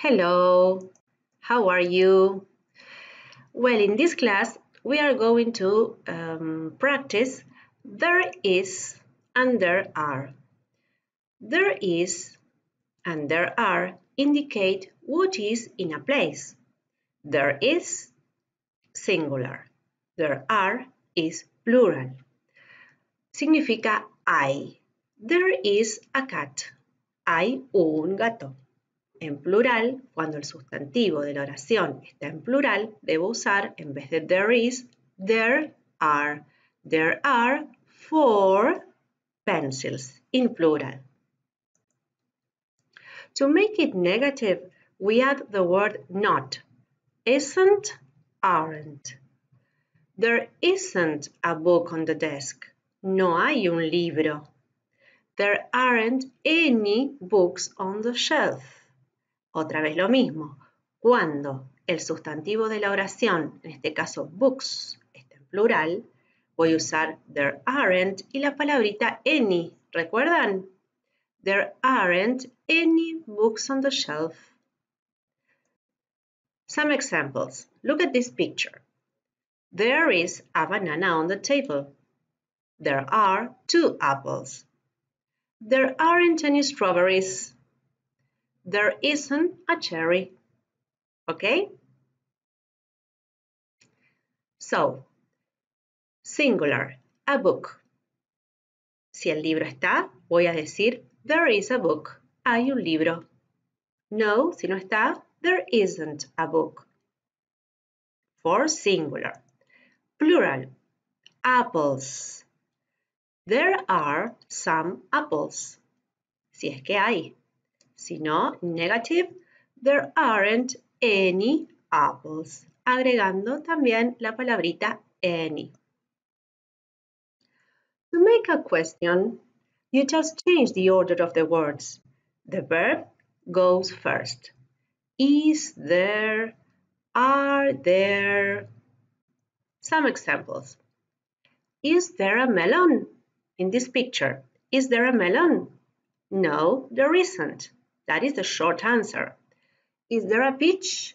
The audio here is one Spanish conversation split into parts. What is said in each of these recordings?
Hello, how are you? Well, in this class, we are going to um, practice there is and there are. There is and there are indicate what is in a place. There is singular. There are is plural. Significa hay. There is a cat. Hay un gato. en plural, cuando el sustantivo de la oración está en plural, debo usar, en vez de there is, there are. There are four pencils, in plural. To make it negative, we add the word not, isn't, aren't. There isn't a book on the desk. No hay un libro. There aren't any books on the shelf. Otra vez lo mismo. Cuando el sustantivo de la oración, en este caso books, está en plural, voy a usar there aren't y la palabrita any. ¿Recuerdan? There aren't any books on the shelf. Some examples. Look at this picture. There is a banana on the table. There are two apples. There aren't any strawberries. There isn't a cherry. Okay? So, singular, a book. Si el libro está, voy a decir there is a book. Hay un libro. No, si no está, there isn't a book. For singular. Plural. Apples. There are some apples. Si es que hay. Si no, negative, there aren't any apples. Agregando también la palabrita any. To make a question, you just change the order of the words. The verb goes first. Is there, are there. Some examples. Is there a melon in this picture? Is there a melon? No, there isn't. That is the short answer. Is there a beach?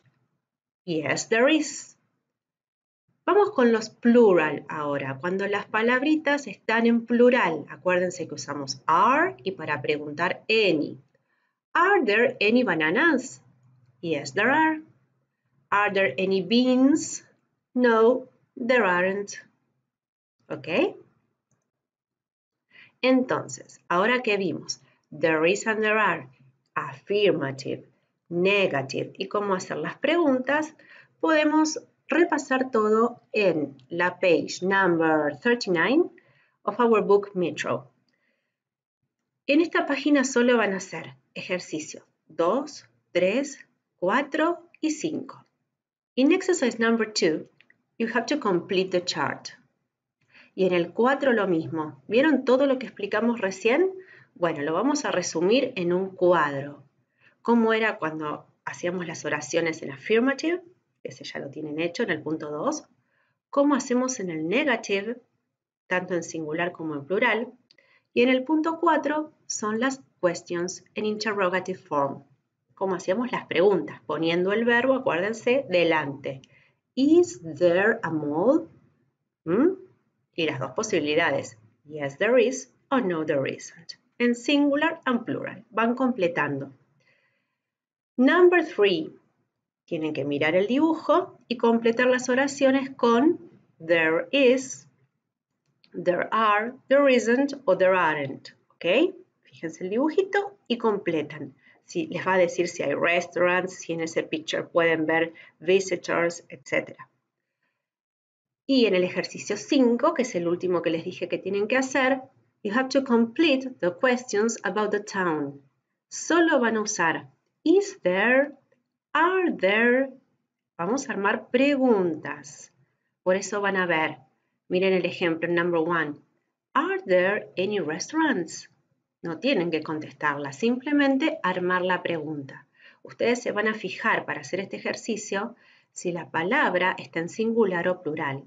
Yes, there is. Vamos con los plural ahora, cuando las palabritas están en plural. Acuérdense que usamos are y para preguntar any. Are there any bananas? Yes, there are. Are there any beans? No, there aren't. ¿Ok? Entonces, ahora que vimos, there is and there are affirmative, negative y cómo hacer las preguntas, podemos repasar todo en la page number 39 of our book Metro. En esta página solo van a hacer ejercicio 2, 3, 4 y 5. In exercise number 2, you have to complete the chart. Y en el 4 lo mismo. ¿Vieron todo lo que explicamos recién? Bueno, lo vamos a resumir en un cuadro. ¿Cómo era cuando hacíamos las oraciones en affirmative? Ese ya lo tienen hecho en el punto 2. ¿Cómo hacemos en el negative? Tanto en singular como en plural. Y en el punto 4 son las questions en interrogative form. ¿Cómo hacíamos las preguntas? Poniendo el verbo, acuérdense, delante. ¿Is there a mole? ¿Mm? Y las dos posibilidades. Yes, there is o no, there isn't en singular and plural. Van completando. Number three. Tienen que mirar el dibujo y completar las oraciones con there is, there are, there isn't o there aren't. ¿Ok? Fíjense el dibujito y completan. Si, les va a decir si hay restaurants, si en ese picture pueden ver visitors, etc. Y en el ejercicio 5, que es el último que les dije que tienen que hacer, You have to complete the questions about the town. Solo van a usar is there, are there. Vamos a armar preguntas. Por eso van a ver. Miren el ejemplo, number one. Are there any restaurants? No tienen que contestarla, simplemente armar la pregunta. Ustedes se van a fijar para hacer este ejercicio si la palabra está en singular o plural.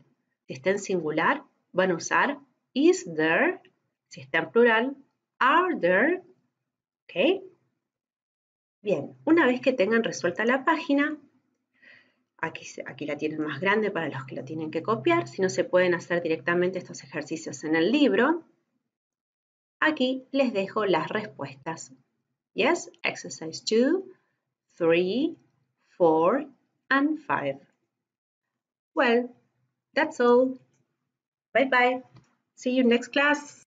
Si está en singular, van a usar is there si está en plural, are there, ¿ok? Bien, una vez que tengan resuelta la página, aquí, aquí la tienen más grande para los que la tienen que copiar, si no se pueden hacer directamente estos ejercicios en el libro, aquí les dejo las respuestas. Yes, exercise 2, 3, 4 and 5. Well, that's all. Bye bye. See you next class.